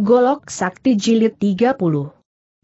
Golok Sakti Jilid 30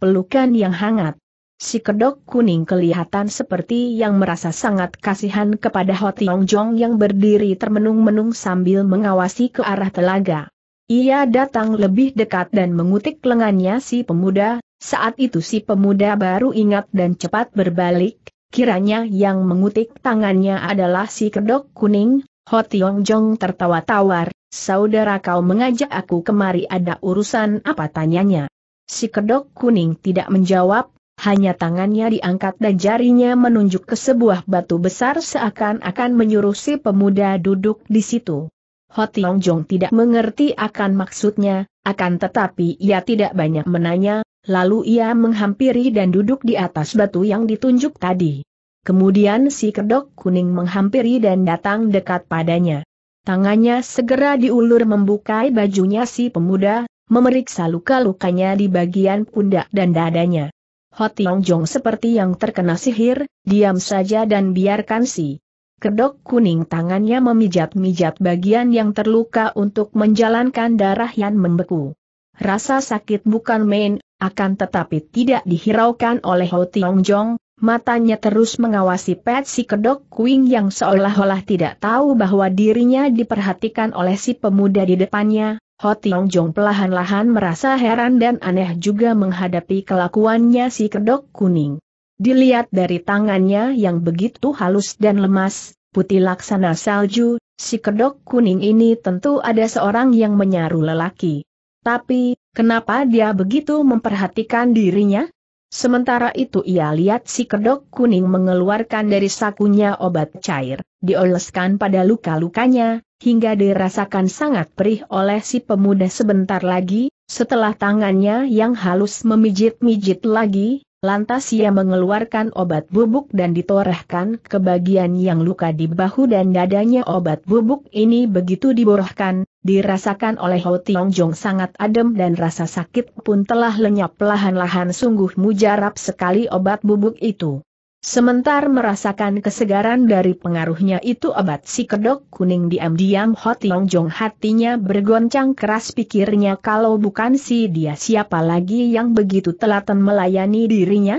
Pelukan yang hangat Si kedok kuning kelihatan seperti yang merasa sangat kasihan kepada Hot Jong yang berdiri termenung-menung sambil mengawasi ke arah telaga. Ia datang lebih dekat dan mengutik lengannya si pemuda, saat itu si pemuda baru ingat dan cepat berbalik, kiranya yang mengutik tangannya adalah si kedok kuning, Hot Jong tertawa tawar, Saudara kau mengajak aku kemari ada urusan apa tanyanya. Si kedok kuning tidak menjawab, hanya tangannya diangkat dan jarinya menunjuk ke sebuah batu besar seakan-akan menyuruh si pemuda duduk di situ. Hotiong Jong tidak mengerti akan maksudnya, akan tetapi ia tidak banyak menanya, lalu ia menghampiri dan duduk di atas batu yang ditunjuk tadi. Kemudian si kedok kuning menghampiri dan datang dekat padanya. Tangannya segera diulur membukai bajunya si pemuda, memeriksa luka-lukanya di bagian pundak dan dadanya. Hotiong Jong seperti yang terkena sihir, diam saja dan biarkan si kedok kuning tangannya memijat-mijat bagian yang terluka untuk menjalankan darah yang membeku. Rasa sakit bukan main, akan tetapi tidak dihiraukan oleh Hotiong Jong, Matanya terus mengawasi si Kedok Kuing yang seolah-olah tidak tahu bahwa dirinya diperhatikan oleh si pemuda di depannya. Ho Tiong Jong pelahan-lahan merasa heran dan aneh juga menghadapi kelakuannya si kedok kuning. Dilihat dari tangannya yang begitu halus dan lemas, putih laksana salju, si kedok kuning ini tentu ada seorang yang menyaru lelaki. Tapi, kenapa dia begitu memperhatikan dirinya? Sementara itu ia lihat si kedok kuning mengeluarkan dari sakunya obat cair, dioleskan pada luka-lukanya, hingga dirasakan sangat perih oleh si pemuda sebentar lagi, setelah tangannya yang halus memijit-mijit lagi, Lantas ia mengeluarkan obat bubuk dan ditorehkan ke bagian yang luka di bahu dan dadanya obat bubuk ini begitu diborohkan, dirasakan oleh Ho Tiong Jong sangat adem dan rasa sakit pun telah lenyap lahan-lahan sungguh mujarab sekali obat bubuk itu. Sementar merasakan kesegaran dari pengaruhnya itu abad si kedok kuning diam-diam Hotiong Jong hatinya bergoncang keras pikirnya kalau bukan si dia siapa lagi yang begitu telaten melayani dirinya?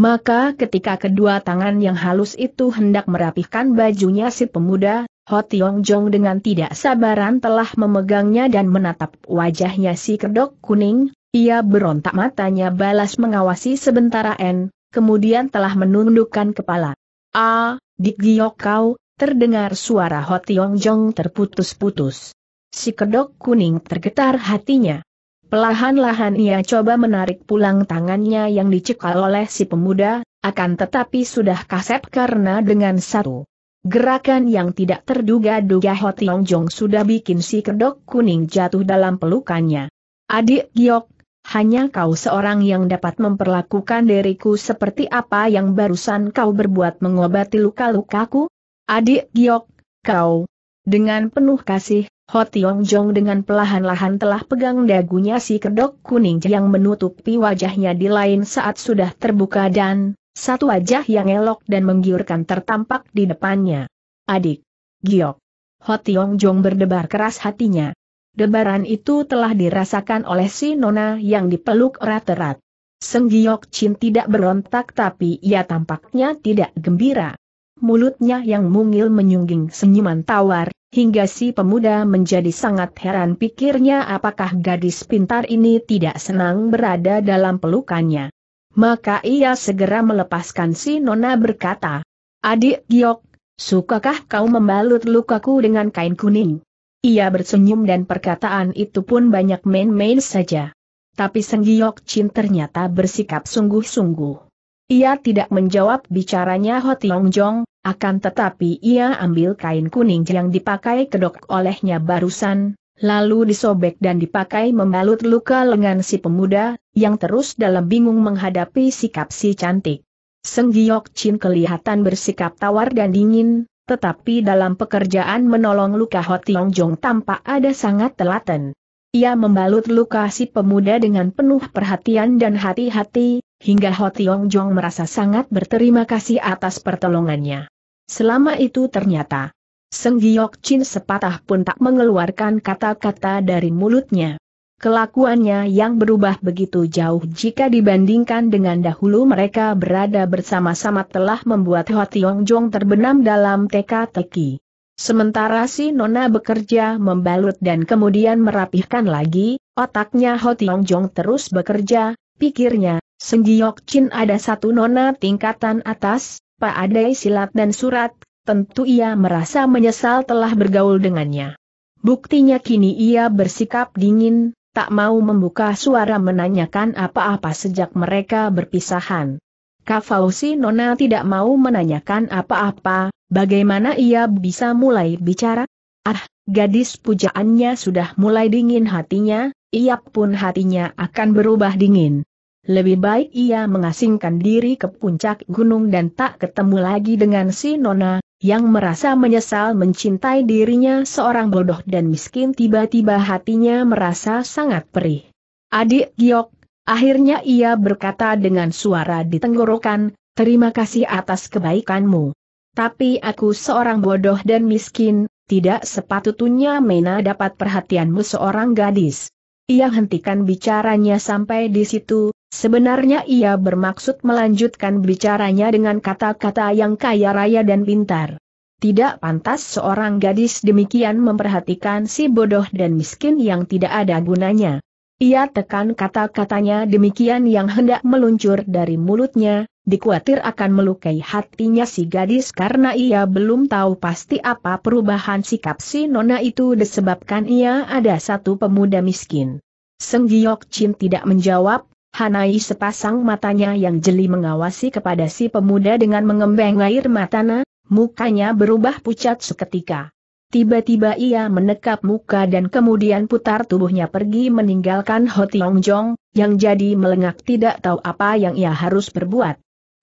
Maka ketika kedua tangan yang halus itu hendak merapihkan bajunya si pemuda, Hotiong Jong dengan tidak sabaran telah memegangnya dan menatap wajahnya si kedok kuning, ia berontak matanya balas mengawasi sebentar N kemudian telah menundukkan kepala. Ah, Dik Giok kau, terdengar suara Hotiong Jong terputus-putus. Si kedok kuning tergetar hatinya. Pelahan-lahan ia coba menarik pulang tangannya yang dicekal oleh si pemuda, akan tetapi sudah kasep karena dengan satu Gerakan yang tidak terduga-duga Hoti Yongjong Jong sudah bikin si kedok kuning jatuh dalam pelukannya. Adik Giok hanya kau seorang yang dapat memperlakukan diriku seperti apa yang barusan kau berbuat mengobati luka-lukaku? Adik Giok, kau. Dengan penuh kasih, Ho Tiong Jong dengan pelahan-lahan telah pegang dagunya si kedok kuning yang menutupi wajahnya di lain saat sudah terbuka dan, satu wajah yang elok dan menggiurkan tertampak di depannya. Adik. Giok. Ho Tiong Jong berdebar keras hatinya. Debaran itu telah dirasakan oleh si Nona yang dipeluk erat-erat. Seng Giok Chin tidak berontak tapi ia tampaknya tidak gembira. Mulutnya yang mungil menyungging senyuman tawar, hingga si pemuda menjadi sangat heran pikirnya apakah gadis pintar ini tidak senang berada dalam pelukannya. Maka ia segera melepaskan si Nona berkata, Adik Giok, sukakah kau membalut lukaku dengan kain kuning? Ia bersenyum dan perkataan itu pun banyak main-main saja. Tapi Seng Giok Chin ternyata bersikap sungguh-sungguh. Ia tidak menjawab bicaranya Ho Tiong Jong, akan tetapi ia ambil kain kuning yang dipakai kedok olehnya barusan, lalu disobek dan dipakai membalut luka lengan si pemuda, yang terus dalam bingung menghadapi sikap si cantik. Seng Giok Chin kelihatan bersikap tawar dan dingin, tetapi dalam pekerjaan menolong luka Ho Tiong Jong tampak ada sangat telaten. Ia membalut luka si pemuda dengan penuh perhatian dan hati-hati, hingga Ho Tiong Jong merasa sangat berterima kasih atas pertolongannya. Selama itu ternyata, Seng Giok Chin sepatah pun tak mengeluarkan kata-kata dari mulutnya. Kelakuannya yang berubah begitu jauh jika dibandingkan dengan dahulu mereka berada bersama-sama telah membuat Ho Tiong Jong terbenam dalam teka-teki. Sementara si Nona bekerja membalut dan kemudian merapihkan lagi, otaknya Ho Tiong Jong terus bekerja, pikirnya, Senggiyok Chin ada satu Nona tingkatan atas, Pak Adai silat dan surat, tentu ia merasa menyesal telah bergaul dengannya. Buktinya kini ia bersikap dingin, tak mau membuka suara menanyakan apa-apa sejak mereka berpisahan. Kafausi Nona tidak mau menanyakan apa-apa, bagaimana ia bisa mulai bicara? Ah, gadis pujaannya sudah mulai dingin hatinya, ia pun hatinya akan berubah dingin. Lebih baik ia mengasingkan diri ke puncak gunung dan tak ketemu lagi dengan si Nona yang merasa menyesal mencintai dirinya seorang bodoh dan miskin tiba-tiba hatinya merasa sangat perih. Adik Giok, akhirnya ia berkata dengan suara ditenggorokan, terima kasih atas kebaikanmu. Tapi aku seorang bodoh dan miskin, tidak sepatutnya Mena dapat perhatianmu seorang gadis. Ia hentikan bicaranya sampai di situ, Sebenarnya ia bermaksud melanjutkan bicaranya dengan kata-kata yang kaya raya dan pintar. Tidak pantas seorang gadis demikian memperhatikan si bodoh dan miskin yang tidak ada gunanya. Ia tekan kata-katanya demikian yang hendak meluncur dari mulutnya, dikhawatir akan melukai hatinya si gadis karena ia belum tahu pasti apa perubahan sikap si nona itu disebabkan ia ada satu pemuda miskin. Senggiok Chin tidak menjawab, Hanai sepasang matanya yang jeli mengawasi kepada si pemuda dengan mengembang air matanya, mukanya berubah pucat seketika. Tiba-tiba ia menekap muka dan kemudian putar tubuhnya pergi meninggalkan Ho Tiong Jong, yang jadi melengak tidak tahu apa yang ia harus berbuat.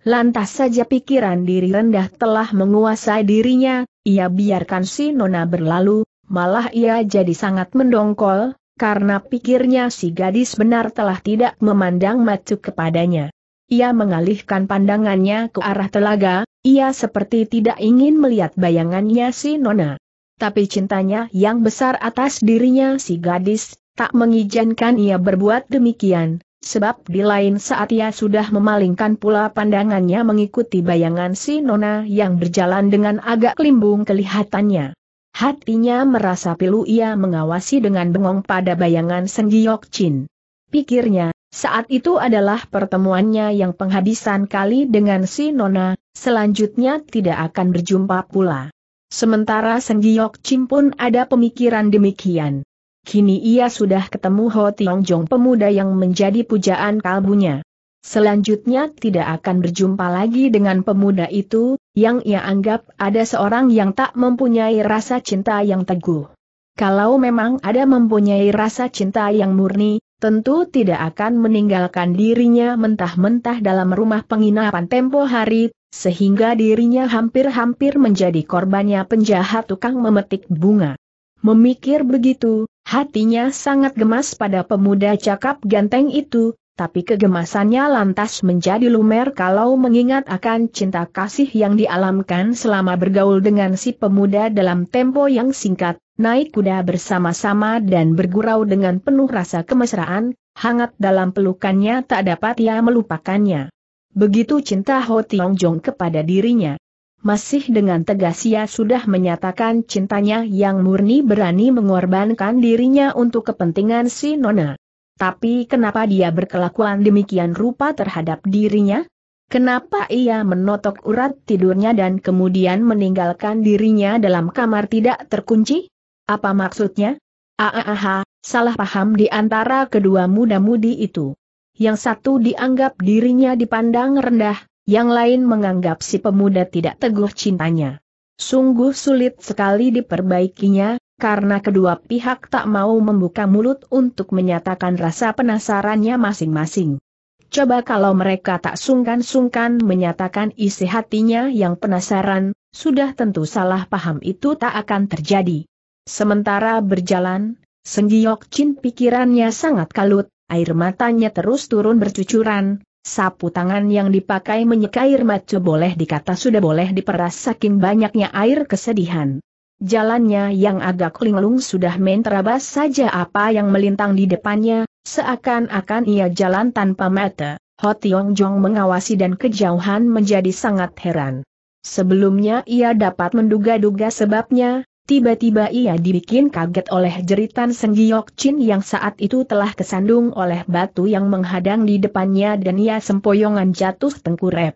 Lantas saja pikiran diri rendah telah menguasai dirinya, ia biarkan si Nona berlalu, malah ia jadi sangat mendongkol, karena pikirnya si gadis benar telah tidak memandang macu kepadanya. Ia mengalihkan pandangannya ke arah telaga, ia seperti tidak ingin melihat bayangannya si Nona. Tapi cintanya yang besar atas dirinya si gadis, tak mengizinkan ia berbuat demikian, sebab di lain saat ia sudah memalingkan pula pandangannya mengikuti bayangan si Nona yang berjalan dengan agak limbung kelihatannya. Hatinya merasa pilu ia mengawasi dengan bengong pada bayangan Seng Giok Chin. Pikirnya, saat itu adalah pertemuannya yang penghabisan kali dengan si Nona, selanjutnya tidak akan berjumpa pula. Sementara Seng Giok Chin pun ada pemikiran demikian. Kini ia sudah ketemu Ho Tiong Jong pemuda yang menjadi pujaan kalbunya. Selanjutnya tidak akan berjumpa lagi dengan pemuda itu, yang ia anggap ada seorang yang tak mempunyai rasa cinta yang teguh. Kalau memang ada mempunyai rasa cinta yang murni, tentu tidak akan meninggalkan dirinya mentah-mentah dalam rumah penginapan tempo hari, sehingga dirinya hampir-hampir menjadi korbannya penjahat tukang memetik bunga. Memikir begitu, hatinya sangat gemas pada pemuda cakap ganteng itu, tapi kegemasannya lantas menjadi lumer kalau mengingat akan cinta kasih yang dialamkan selama bergaul dengan si pemuda dalam tempo yang singkat, naik kuda bersama-sama dan bergurau dengan penuh rasa kemesraan, hangat dalam pelukannya tak dapat ia melupakannya. Begitu cinta Ho Tiong Jong kepada dirinya. Masih dengan tegas ia sudah menyatakan cintanya yang murni berani mengorbankan dirinya untuk kepentingan si Nona. Tapi kenapa dia berkelakuan demikian rupa terhadap dirinya? Kenapa ia menotok urat tidurnya dan kemudian meninggalkan dirinya dalam kamar tidak terkunci? Apa maksudnya? Aaah, salah paham di antara kedua muda-mudi itu. Yang satu dianggap dirinya dipandang rendah, yang lain menganggap si pemuda tidak teguh cintanya. Sungguh sulit sekali diperbaikinya, karena kedua pihak tak mau membuka mulut untuk menyatakan rasa penasarannya masing-masing. Coba kalau mereka tak sungkan-sungkan menyatakan isi hatinya yang penasaran, sudah tentu salah paham itu tak akan terjadi. Sementara berjalan, Senggiok Chin pikirannya sangat kalut, air matanya terus turun bercucuran, sapu tangan yang dipakai menyeka air mata boleh dikata sudah boleh diperas saking banyaknya air kesedihan. Jalannya yang agak linglung sudah menterabas saja apa yang melintang di depannya, seakan-akan ia jalan tanpa mata. Ho Tiong Jong mengawasi dan kejauhan menjadi sangat heran. Sebelumnya ia dapat menduga-duga sebabnya, tiba-tiba ia dibikin kaget oleh jeritan Senggiyok Chin yang saat itu telah kesandung oleh batu yang menghadang di depannya dan ia sempoyongan jatuh tengkurep.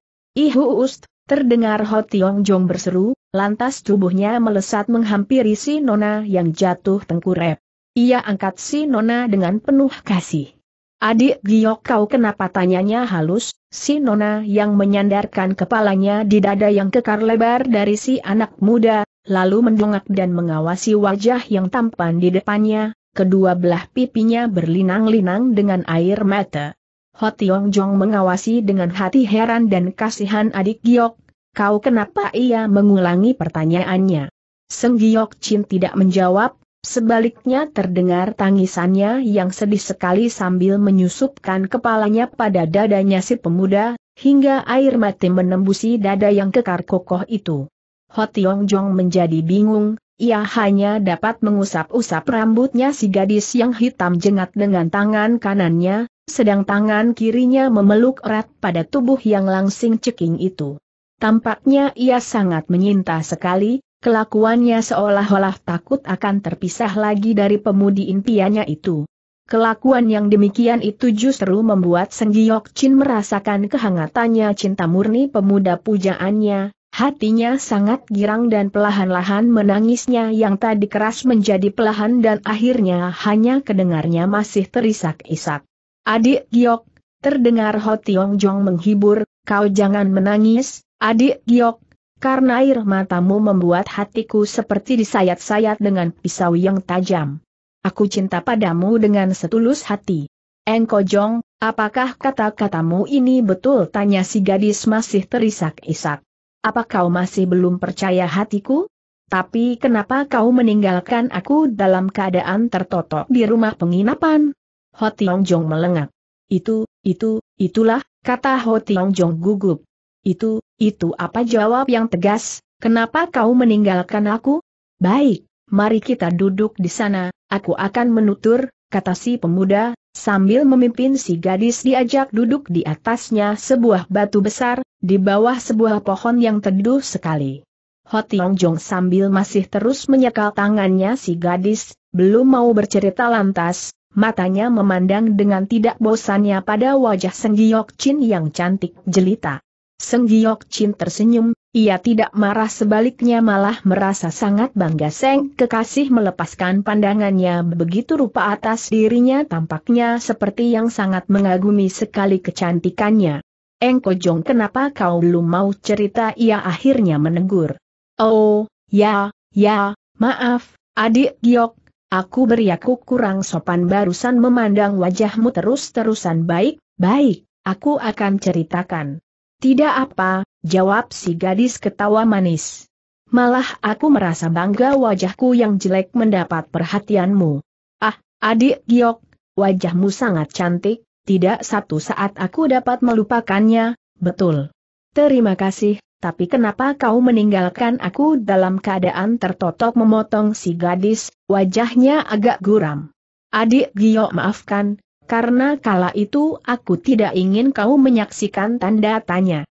ust, terdengar Ho Tiong Jong berseru, Lantas tubuhnya melesat menghampiri si Nona yang jatuh tengkurep. Ia angkat si Nona dengan penuh kasih. Adik Giok kau kenapa tanyanya halus, si Nona yang menyandarkan kepalanya di dada yang kekar lebar dari si anak muda, lalu mendongak dan mengawasi wajah yang tampan di depannya, kedua belah pipinya berlinang-linang dengan air mata. Hotiong Yongjong Jong mengawasi dengan hati heran dan kasihan adik Giok, Kau kenapa ia mengulangi pertanyaannya? Seng Giok Chin tidak menjawab, sebaliknya terdengar tangisannya yang sedih sekali sambil menyusupkan kepalanya pada dadanya si pemuda, hingga air mati menembusi dada yang kekar kokoh itu. Hotiong Jong menjadi bingung, ia hanya dapat mengusap-usap rambutnya si gadis yang hitam jengat dengan tangan kanannya, sedang tangan kirinya memeluk erat pada tubuh yang langsing ceking itu. Tampaknya ia sangat menyinta sekali, kelakuannya seolah-olah takut akan terpisah lagi dari pemudi impiannya itu. Kelakuan yang demikian itu justru membuat sang Giok Chin merasakan kehangatannya cinta murni pemuda pujaannya, hatinya sangat girang dan pelahan-lahan menangisnya yang tadi keras menjadi pelahan dan akhirnya hanya kedengarnya masih terisak-isak. Adik Giok, terdengar Ho Tiong Jong menghibur, kau jangan menangis, Adik Giok, karena air matamu membuat hatiku seperti disayat-sayat dengan pisau yang tajam. Aku cinta padamu dengan setulus hati. Engko Jong, apakah kata-katamu ini betul? Tanya si gadis masih terisak-isak. Apa kau masih belum percaya hatiku? Tapi kenapa kau meninggalkan aku dalam keadaan tertotok di rumah penginapan? Ho Tiong Jong melengak. Itu, itu, itulah, kata Ho Tiong Jong gugup. Itu, itu apa jawab yang tegas, kenapa kau meninggalkan aku? Baik, mari kita duduk di sana, aku akan menutur, kata si pemuda, sambil memimpin si gadis diajak duduk di atasnya sebuah batu besar, di bawah sebuah pohon yang teduh sekali. Hotiong Jong sambil masih terus menyekal tangannya si gadis, belum mau bercerita lantas, matanya memandang dengan tidak bosannya pada wajah Senggiok Chin yang cantik jelita. Seng Giok Chin tersenyum, ia tidak marah sebaliknya malah merasa sangat bangga Seng kekasih melepaskan pandangannya begitu rupa atas dirinya tampaknya seperti yang sangat mengagumi sekali kecantikannya. Engko Jong kenapa kau belum mau cerita ia akhirnya menegur. Oh, ya, ya, maaf, adik Giok, aku beriaku kurang sopan barusan memandang wajahmu terus-terusan baik, baik, aku akan ceritakan. Tidak apa, jawab si gadis ketawa manis. Malah aku merasa bangga wajahku yang jelek mendapat perhatianmu. Ah, adik Giok, wajahmu sangat cantik, tidak satu saat aku dapat melupakannya, betul. Terima kasih, tapi kenapa kau meninggalkan aku dalam keadaan tertotok memotong si gadis, wajahnya agak guram. Adik Giok maafkan, karena kala itu aku tidak ingin kau menyaksikan tanda tanya.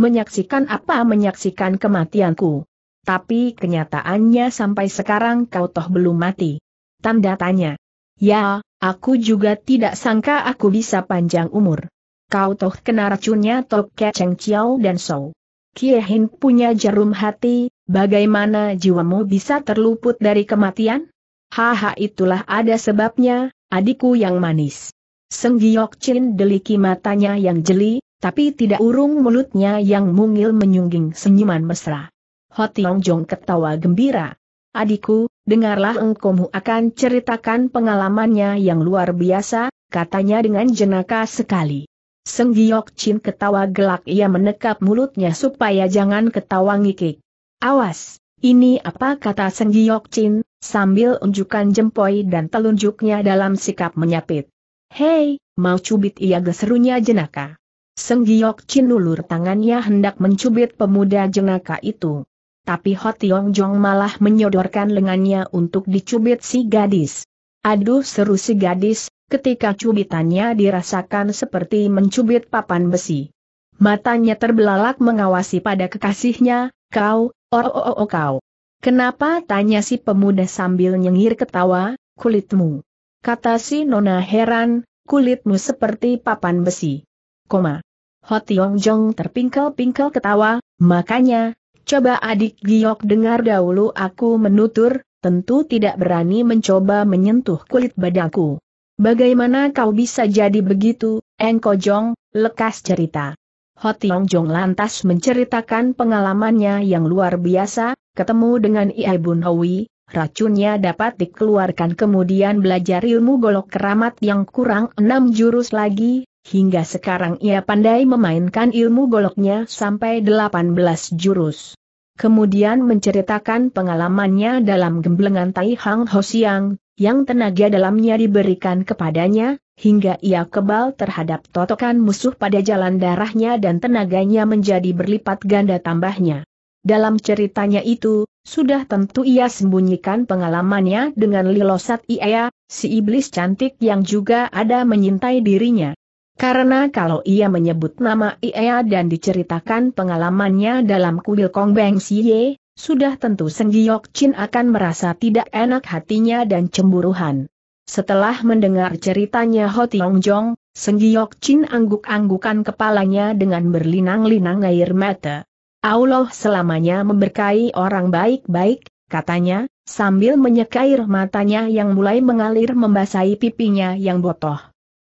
Menyaksikan apa menyaksikan kematianku. Tapi kenyataannya sampai sekarang kau toh belum mati. Tanda tanya. Ya, aku juga tidak sangka aku bisa panjang umur. Kau toh kena racunnya toh Keceng Chiao dan so. Kiehin punya jarum hati, bagaimana jiwamu bisa terluput dari kematian? Haha itulah ada sebabnya, adikku yang manis. Seng Giok Chin deliki matanya yang jeli, tapi tidak urung mulutnya yang mungil menyungging senyuman mesra. Tiong Jong ketawa gembira. Adikku, dengarlah engkomu akan ceritakan pengalamannya yang luar biasa, katanya dengan jenaka sekali. Seng Giok Chin ketawa gelak ia menekap mulutnya supaya jangan ketawa ngikik. Awas, ini apa kata Seng Giok Chin, sambil unjukkan jempol dan telunjuknya dalam sikap menyapit. Hei, mau cubit ia geserunya jenaka. Seng Giok Chin ulur tangannya hendak mencubit pemuda jenaka itu. Tapi Ho Tiong Jong malah menyodorkan lengannya untuk dicubit si gadis. Aduh seru si gadis, ketika cubitannya dirasakan seperti mencubit papan besi. Matanya terbelalak mengawasi pada kekasihnya, kau, oh oh, oh, oh kau. Kenapa tanya si pemuda sambil nyengir ketawa, kulitmu kata si Nona heran, kulitmu seperti papan besi. Koma. Hotiong Jong terpingkel-pingkel ketawa, makanya, coba adik Giok dengar dahulu aku menutur, tentu tidak berani mencoba menyentuh kulit badaku Bagaimana kau bisa jadi begitu, Engko Jong, lekas cerita. Hotiong Jong lantas menceritakan pengalamannya yang luar biasa, ketemu dengan Iai Bun Hoi, racunnya dapat dikeluarkan kemudian belajar ilmu golok keramat yang kurang enam jurus lagi, hingga sekarang ia pandai memainkan ilmu goloknya sampai 18 jurus. Kemudian menceritakan pengalamannya dalam gemblengan Tai Hang Ho Siang, yang tenaga dalamnya diberikan kepadanya, hingga ia kebal terhadap totokan musuh pada jalan darahnya dan tenaganya menjadi berlipat ganda tambahnya. Dalam ceritanya itu, sudah tentu ia sembunyikan pengalamannya dengan Lilosat Ia, si iblis cantik yang juga ada menyintai dirinya. Karena kalau ia menyebut nama Ia dan diceritakan pengalamannya dalam kuil Kong Beng Siye, sudah tentu Senggiyok Chin akan merasa tidak enak hatinya dan cemburuhan. Setelah mendengar ceritanya Ho Tiong Jong, Senggiyok Chin angguk-anggukan kepalanya dengan berlinang-linang air mata. Allah selamanya memberkahi orang baik-baik, katanya, sambil menyekair matanya yang mulai mengalir membasahi pipinya yang botoh.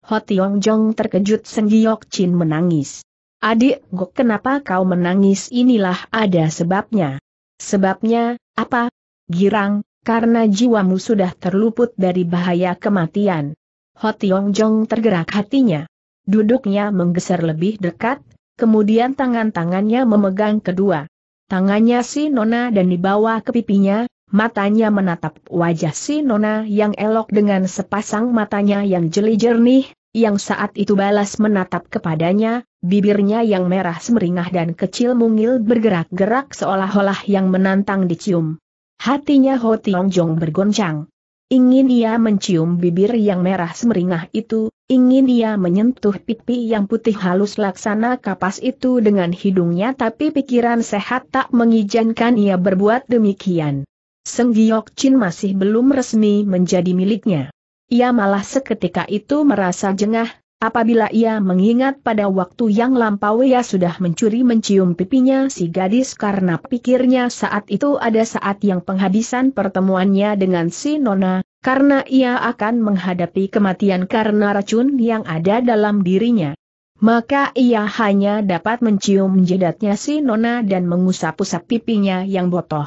Hotiong Jong terkejut Senggiok Chin menangis. Adik, Gok kenapa kau menangis inilah ada sebabnya. Sebabnya, apa? Girang, karena jiwamu sudah terluput dari bahaya kematian. Hotiong Jong tergerak hatinya. Duduknya menggeser lebih dekat, kemudian tangan-tangannya memegang kedua. Tangannya si Nona dan dibawa ke pipinya, matanya menatap wajah si Nona yang elok dengan sepasang matanya yang jeli jernih, yang saat itu balas menatap kepadanya, bibirnya yang merah semeringah dan kecil mungil bergerak-gerak seolah-olah yang menantang dicium. Hatinya Ho Tiong Jong bergoncang. Ingin ia mencium bibir yang merah semeringah itu, ingin ia menyentuh pipi yang putih halus laksana kapas itu dengan hidungnya tapi pikiran sehat tak mengizinkan ia berbuat demikian. Seng Giok Chin masih belum resmi menjadi miliknya. Ia malah seketika itu merasa jengah, Apabila ia mengingat pada waktu yang lampau ia sudah mencuri mencium pipinya si gadis karena pikirnya saat itu ada saat yang penghabisan pertemuannya dengan si Nona, karena ia akan menghadapi kematian karena racun yang ada dalam dirinya. Maka ia hanya dapat mencium jidatnya si Nona dan mengusap-usap pipinya yang botoh.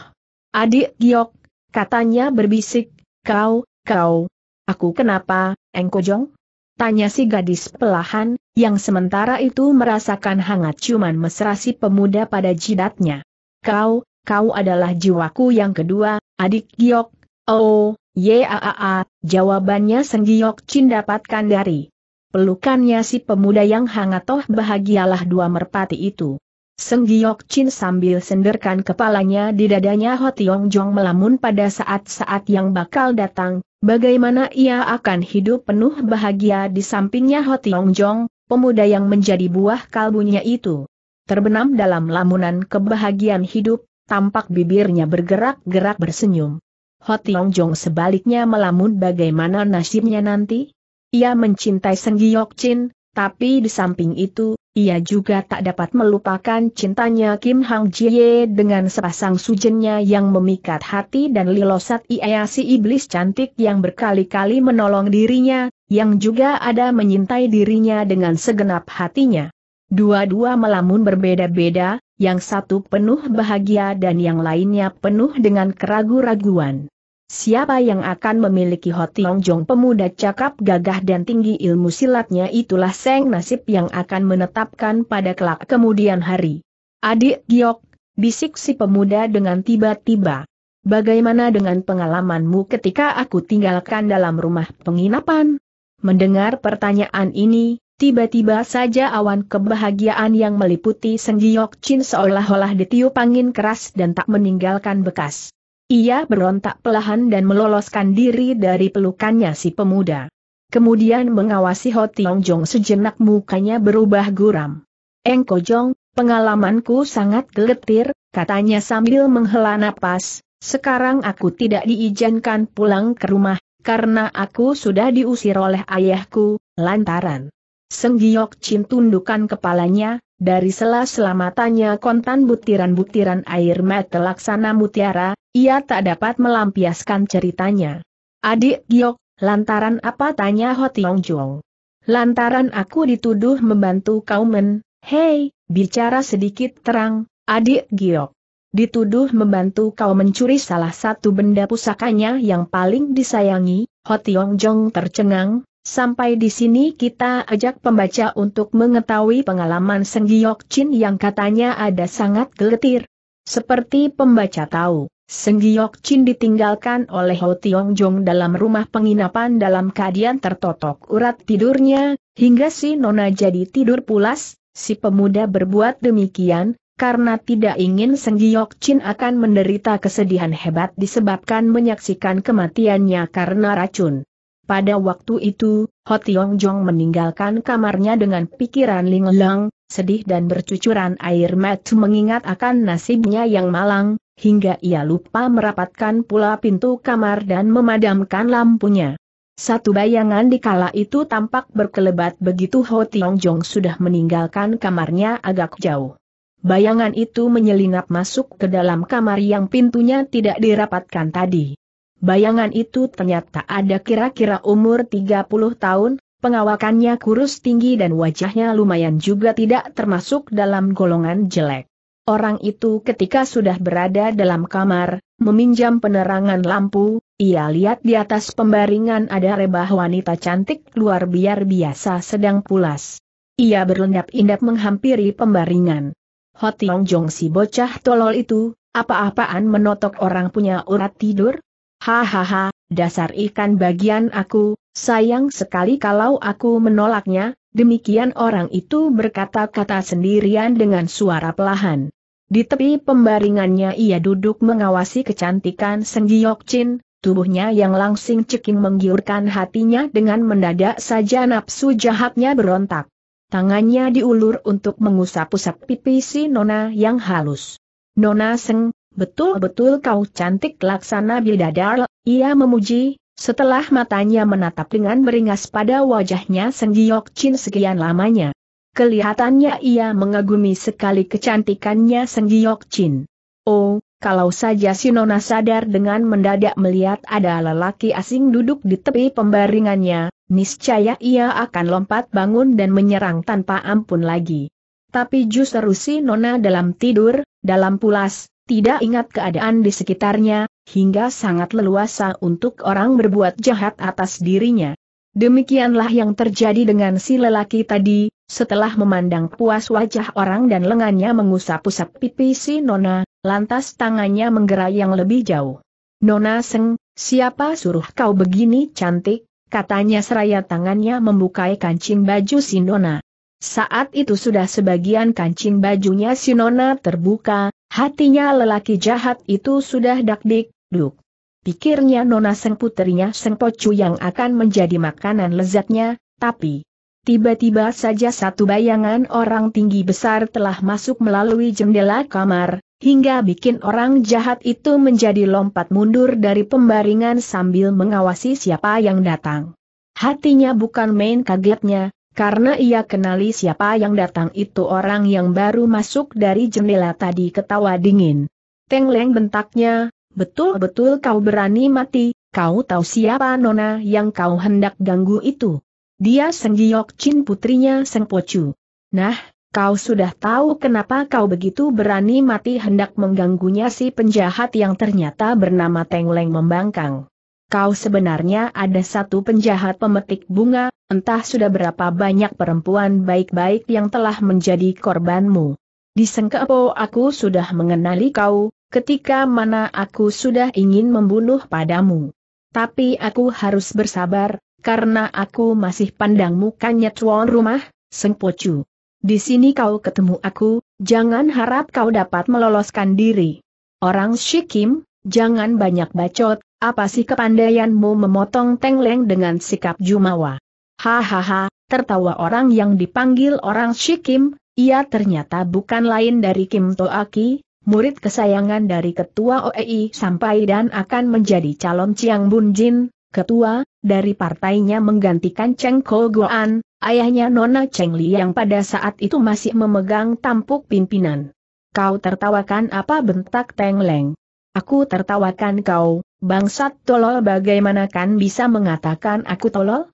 Adik Giok, katanya berbisik, kau, kau, aku kenapa, Engkojong? Tanya si gadis pelahan, yang sementara itu merasakan hangat cuman mesra si pemuda pada jidatnya. Kau, kau adalah jiwaku yang kedua, adik Giok. Oh, yaa, jawabannya sang Giok Chin dapatkan dari pelukannya si pemuda yang hangat toh bahagialah dua merpati itu. Seng Giok Chin sambil senderkan kepalanya di dadanya Ho Tiong Jong melamun pada saat-saat yang bakal datang, Bagaimana ia akan hidup penuh bahagia di sampingnya Ho Tiong Jong, pemuda yang menjadi buah kalbunya itu. Terbenam dalam lamunan kebahagiaan hidup, tampak bibirnya bergerak-gerak bersenyum. Ho Tiong Jong sebaliknya melamun bagaimana nasibnya nanti? Ia mencintai Senggiok Chin, tapi di samping itu, ia juga tak dapat melupakan cintanya Kim Hang Jie dengan sepasang sujennya yang memikat hati dan lilosat ia si iblis cantik yang berkali-kali menolong dirinya, yang juga ada menyintai dirinya dengan segenap hatinya. Dua-dua melamun berbeda-beda, yang satu penuh bahagia dan yang lainnya penuh dengan keragu-raguan. Siapa yang akan memiliki Hotiong Jong pemuda cakap gagah dan tinggi ilmu silatnya itulah seng nasib yang akan menetapkan pada kelak kemudian hari. Adik Giok, bisik si pemuda dengan tiba-tiba. Bagaimana dengan pengalamanmu ketika aku tinggalkan dalam rumah penginapan? Mendengar pertanyaan ini, tiba-tiba saja awan kebahagiaan yang meliputi Seng Giok Chin seolah-olah ditiup angin keras dan tak meninggalkan bekas. Ia berontak pelahan dan meloloskan diri dari pelukannya si pemuda. Kemudian mengawasi Ho Tiong Jong sejenak mukanya berubah guram. Engko Jong, pengalamanku sangat geletir, katanya sambil menghela napas, sekarang aku tidak diizinkan pulang ke rumah, karena aku sudah diusir oleh ayahku, lantaran. Senggiok Chin tundukkan kepalanya, dari sela selamatannya kontan butiran-butiran air mata laksana mutiara, ia tak dapat melampiaskan ceritanya. Adik Giok, lantaran apa tanya Ho Tiong Jong? Lantaran aku dituduh membantu kau men, hei, bicara sedikit terang, adik Giok. Dituduh membantu kau mencuri salah satu benda pusakanya yang paling disayangi, Ho Tiong Jong tercengang, Sampai di sini kita ajak pembaca untuk mengetahui pengalaman Seng Giok Chin yang katanya ada sangat geletir. Seperti pembaca tahu, Senggiyok Chin ditinggalkan oleh Ho Tiong Jong dalam rumah penginapan dalam keadaan tertotok urat tidurnya, hingga si Nona jadi tidur pulas, si pemuda berbuat demikian, karena tidak ingin Senggiyok Chin akan menderita kesedihan hebat disebabkan menyaksikan kematiannya karena racun. Pada waktu itu, Ho Tiong Jong meninggalkan kamarnya dengan pikiran linglung, sedih dan bercucuran air mata mengingat akan nasibnya yang malang, hingga ia lupa merapatkan pula pintu kamar dan memadamkan lampunya. Satu bayangan di kala itu tampak berkelebat begitu Ho Tiong Jong sudah meninggalkan kamarnya agak jauh. Bayangan itu menyelinap masuk ke dalam kamar yang pintunya tidak dirapatkan tadi. Bayangan itu ternyata ada kira-kira umur 30 tahun, pengawakannya kurus tinggi dan wajahnya lumayan juga tidak termasuk dalam golongan jelek. Orang itu ketika sudah berada dalam kamar, meminjam penerangan lampu, ia lihat di atas pembaringan ada rebah wanita cantik luar biar biasa sedang pulas. Ia berlendap-indap menghampiri pembaringan. Hotiong Jong si bocah tolol itu, apa-apaan menotok orang punya urat tidur? Hahaha, dasar ikan bagian aku, sayang sekali kalau aku menolaknya, demikian orang itu berkata-kata sendirian dengan suara pelahan. Di tepi pembaringannya ia duduk mengawasi kecantikan Seng Giok Chin, tubuhnya yang langsing ceking menggiurkan hatinya dengan mendadak saja nafsu jahatnya berontak. Tangannya diulur untuk mengusap-usap pipi si Nona yang halus. Nona Seng, betul-betul kau cantik laksana bidadar, ia memuji, setelah matanya menatap dengan beringas pada wajahnya Seng Giok Chin sekian lamanya. Kelihatannya ia mengagumi sekali kecantikannya Seng Giok Chin. Oh, kalau saja Sinona sadar dengan mendadak melihat ada lelaki asing duduk di tepi pembaringannya, niscaya ia akan lompat bangun dan menyerang tanpa ampun lagi. Tapi justru Nona dalam tidur, dalam pulas, tidak ingat keadaan di sekitarnya, hingga sangat leluasa untuk orang berbuat jahat atas dirinya. Demikianlah yang terjadi dengan si lelaki tadi, setelah memandang puas wajah orang dan lengannya mengusap-usap pipi si Nona, lantas tangannya menggerak yang lebih jauh. Nona Seng, siapa suruh kau begini cantik? katanya seraya tangannya membukai kancing baju si nona. Saat itu sudah sebagian kancing bajunya si nona terbuka, hatinya lelaki jahat itu sudah dakdik, duk. Pikirnya Nona Seng putrinya Seng Pocu yang akan menjadi makanan lezatnya, tapi... Tiba-tiba saja satu bayangan orang tinggi besar telah masuk melalui jendela kamar, hingga bikin orang jahat itu menjadi lompat mundur dari pembaringan sambil mengawasi siapa yang datang. Hatinya bukan main kagetnya, karena ia kenali siapa yang datang itu orang yang baru masuk dari jendela tadi ketawa dingin. teng leng bentaknya, betul-betul kau berani mati, kau tahu siapa nona yang kau hendak ganggu itu. Dia Seng Giok putrinya Seng Pocu. Nah, kau sudah tahu kenapa kau begitu berani mati hendak mengganggunya si penjahat yang ternyata bernama Teng Leng membangkang. Kau sebenarnya ada satu penjahat pemetik bunga, entah sudah berapa banyak perempuan baik-baik yang telah menjadi korbanmu. Di Sengkepo aku sudah mengenali kau, ketika mana aku sudah ingin membunuh padamu. Tapi aku harus bersabar, karena aku masih pandang mukanya tuan rumah, Seng Pocu. Di sini kau ketemu aku, jangan harap kau dapat meloloskan diri. Orang Shikim, jangan banyak bacot, apa sih kepandaianmu memotong tengleng dengan sikap jumawa? Hahaha, tertawa orang yang dipanggil orang Shikim, ia ternyata bukan lain dari Kim Toaki, murid kesayangan dari ketua OEI sampai dan akan menjadi calon Chiang Bun Jin, ketua, dari partainya menggantikan Cheng Ko Guan, ayahnya Nona Cheng Li yang pada saat itu masih memegang tampuk pimpinan. Kau tertawakan apa bentak Teng Leng? Aku tertawakan kau, bangsat tolol bagaimana kan bisa mengatakan aku tolol?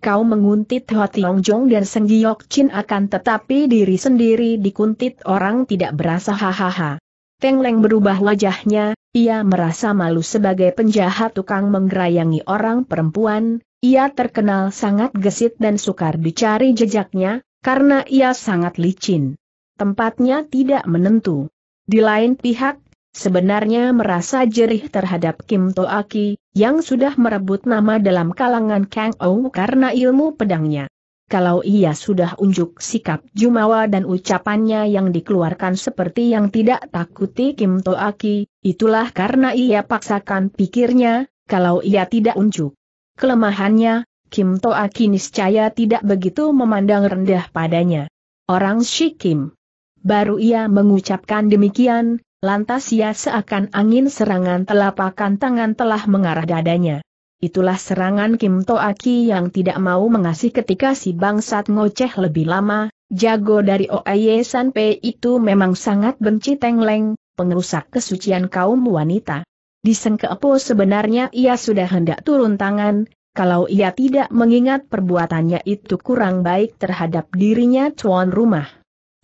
Kau menguntit Ho Tiong Jong dan Seng Giok Chin akan tetapi diri sendiri dikuntit orang tidak berasa hahaha. Teng Leng berubah wajahnya, ia merasa malu sebagai penjahat tukang menggerayangi orang perempuan, ia terkenal sangat gesit dan sukar dicari jejaknya, karena ia sangat licin. Tempatnya tidak menentu. Di lain pihak, sebenarnya merasa jerih terhadap Kim Toaki, yang sudah merebut nama dalam kalangan Kang Ou karena ilmu pedangnya kalau ia sudah unjuk sikap Jumawa dan ucapannya yang dikeluarkan seperti yang tidak takuti Kim Toaki, itulah karena ia paksakan pikirnya, kalau ia tidak unjuk. Kelemahannya, Kim Toaki niscaya tidak begitu memandang rendah padanya. Orang Shikim. Baru ia mengucapkan demikian, lantas ia seakan angin serangan telapakan tangan telah mengarah dadanya. Itulah serangan Kim Toaki yang tidak mau mengasih ketika si bangsat ngoceh lebih lama, jago dari Oaye Sanpei itu memang sangat benci Tengleng, pengerusak kesucian kaum wanita. Di Sengkepo sebenarnya ia sudah hendak turun tangan, kalau ia tidak mengingat perbuatannya itu kurang baik terhadap dirinya tuan rumah.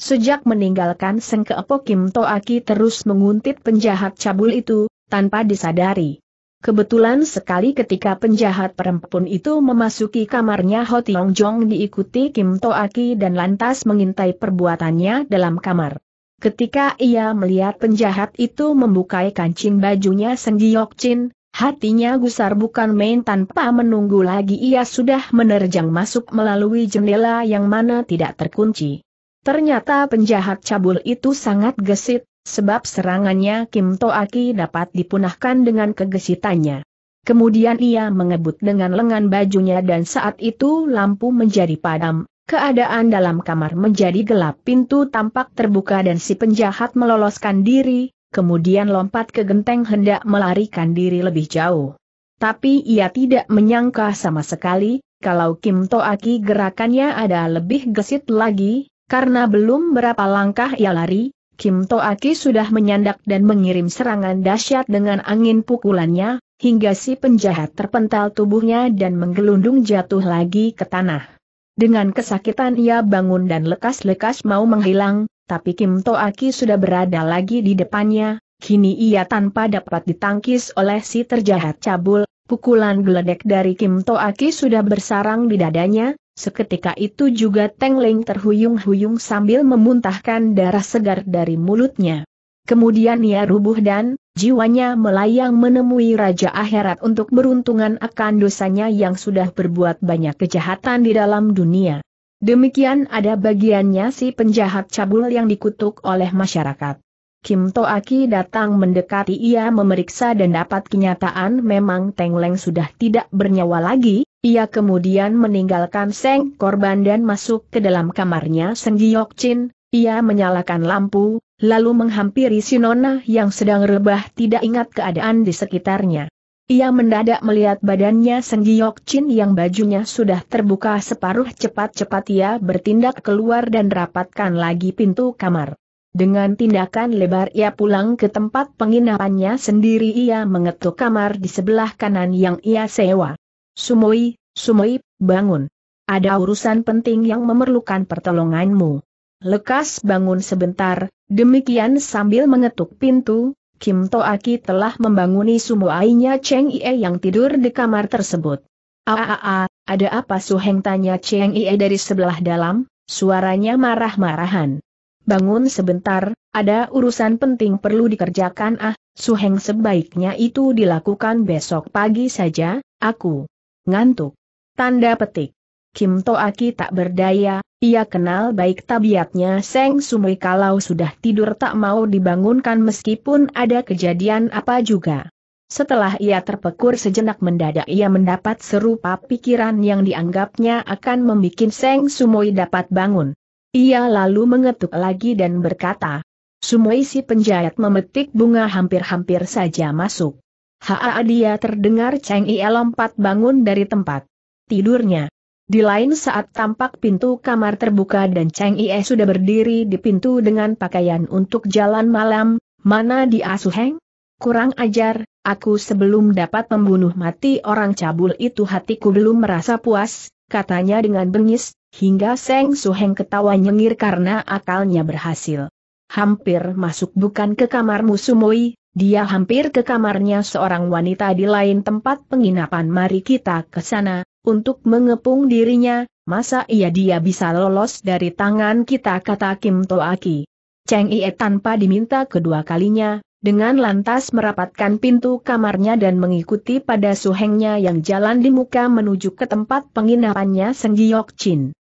Sejak meninggalkan Sengkepo Kim Toaki terus menguntit penjahat cabul itu, tanpa disadari. Kebetulan sekali ketika penjahat perempuan itu memasuki kamarnya Ho Tiong Jong diikuti Kim Toaki dan lantas mengintai perbuatannya dalam kamar. Ketika ia melihat penjahat itu membuka kancing bajunya Senggiyok Chin, hatinya gusar bukan main tanpa menunggu lagi ia sudah menerjang masuk melalui jendela yang mana tidak terkunci. Ternyata penjahat cabul itu sangat gesit, sebab serangannya Kim Toaki dapat dipunahkan dengan kegesitannya. Kemudian ia mengebut dengan lengan bajunya dan saat itu lampu menjadi padam, keadaan dalam kamar menjadi gelap pintu tampak terbuka dan si penjahat meloloskan diri, kemudian lompat ke genteng hendak melarikan diri lebih jauh. Tapi ia tidak menyangka sama sekali, kalau Kim Toaki gerakannya ada lebih gesit lagi, karena belum berapa langkah ia lari, Kim Toaki sudah menyandak dan mengirim serangan dahsyat dengan angin pukulannya, hingga si penjahat terpental tubuhnya dan menggelundung jatuh lagi ke tanah. Dengan kesakitan ia bangun dan lekas-lekas mau menghilang, tapi Kim Toaki sudah berada lagi di depannya, kini ia tanpa dapat ditangkis oleh si terjahat cabul, pukulan geledek dari Kim Toaki sudah bersarang di dadanya, Seketika itu juga Teng Leng terhuyung-huyung sambil memuntahkan darah segar dari mulutnya. Kemudian ia rubuh dan, jiwanya melayang menemui Raja Akhirat untuk beruntungan akan dosanya yang sudah berbuat banyak kejahatan di dalam dunia. Demikian ada bagiannya si penjahat cabul yang dikutuk oleh masyarakat. Kim Toaki datang mendekati ia memeriksa dan dapat kenyataan memang Teng Leng sudah tidak bernyawa lagi, ia kemudian meninggalkan Seng korban dan masuk ke dalam kamarnya Senggiyok Chin, ia menyalakan lampu, lalu menghampiri Shinona yang sedang rebah tidak ingat keadaan di sekitarnya. Ia mendadak melihat badannya Senggiyok Chin yang bajunya sudah terbuka separuh cepat-cepat ia bertindak keluar dan rapatkan lagi pintu kamar. Dengan tindakan lebar ia pulang ke tempat penginapannya sendiri ia mengetuk kamar di sebelah kanan yang ia sewa. Sumoi, Sumoi, bangun. Ada urusan penting yang memerlukan pertolonganmu. Lekas bangun sebentar, demikian sambil mengetuk pintu, Kim Toaki telah membanguni sumoainya Cheng Ie yang tidur di kamar tersebut. Aaa, ada apa Suheng tanya Cheng Ie dari sebelah dalam, suaranya marah-marahan. Bangun sebentar, ada urusan penting perlu dikerjakan ah, Suheng sebaiknya itu dilakukan besok pagi saja, aku ngantuk. Tanda petik. Kim Toaki tak berdaya, ia kenal baik tabiatnya Seng Sumui kalau sudah tidur tak mau dibangunkan meskipun ada kejadian apa juga. Setelah ia terpekur sejenak mendadak ia mendapat serupa pikiran yang dianggapnya akan membuat Seng Sumui dapat bangun. Ia lalu mengetuk lagi dan berkata, Sumui si penjahat memetik bunga hampir-hampir saja masuk haa dia terdengar Cheng Ia lompat bangun dari tempat tidurnya. Di lain saat tampak pintu kamar terbuka dan Cheng Ie sudah berdiri di pintu dengan pakaian untuk jalan malam, mana di Asuheng? Kurang ajar, aku sebelum dapat membunuh mati orang cabul itu hatiku belum merasa puas, katanya dengan bengis, hingga Seng Suheng ketawa nyengir karena akalnya berhasil. Hampir masuk bukan ke kamarmu sumoi? Dia hampir ke kamarnya seorang wanita di lain tempat penginapan mari kita ke sana, untuk mengepung dirinya, masa ia dia bisa lolos dari tangan kita kata Kim Toaki. Cheng Ie tanpa diminta kedua kalinya, dengan lantas merapatkan pintu kamarnya dan mengikuti pada suhengnya yang jalan di muka menuju ke tempat penginapannya Seng Giok Chin.